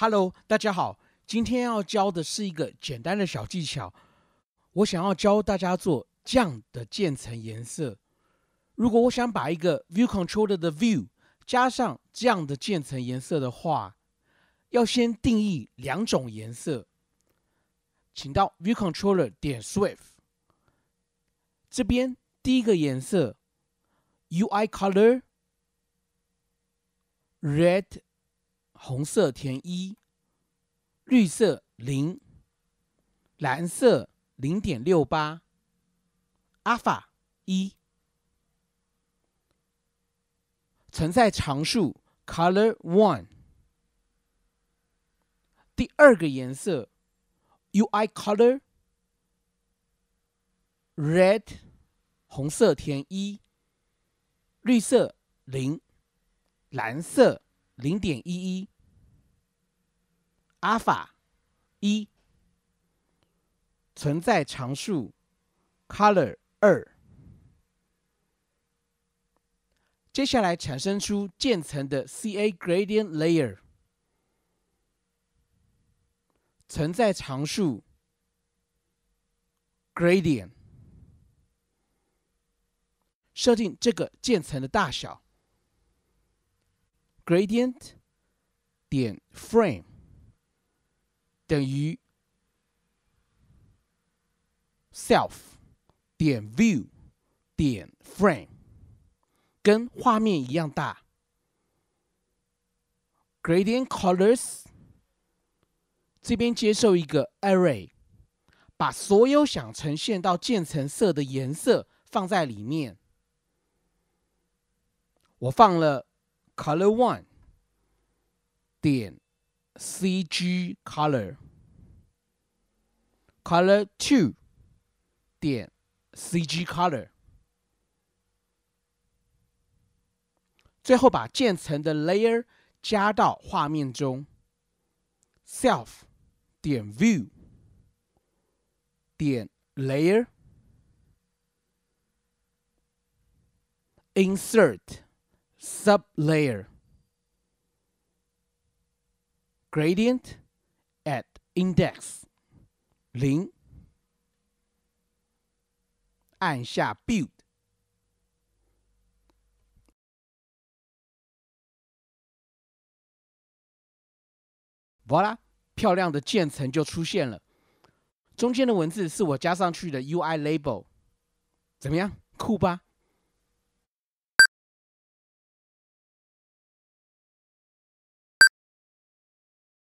Hello，大家好。今天要教的是一个简单的小技巧。我想要教大家做这样的渐层颜色。如果我想把一个 View Controller 的 View 加上这样的渐层颜色的话，要先定义两种颜色。请到 View Controller 点 Swift。这边第一个颜色 UI Color Red。红色填一，绿色零，蓝色零点六八，阿法一，存在常数 color one。第二个颜色 UI color red，红色填一，绿色零，蓝色。零点一一，alpha 一，存在常数，color 二。接下来产生出渐层的 ca gradient layer，存在常数，gradient，设定这个渐层的大小。gradient 点 frame 等于 self 点 view 点 frame，跟画面一样大。gradient colors 这边接受一个 array，把所有想呈现到渐层色的颜色放在里面。我放了。color one 点 cg color color two 点 cg color，最后把渐层的 layer 加到画面中 self 点 view 点 layer insert。Sub layer gradient at index 零，按下 build。Voila，漂亮的渐层就出现了。中间的文字是我加上去的 UI label，怎么样？酷吧？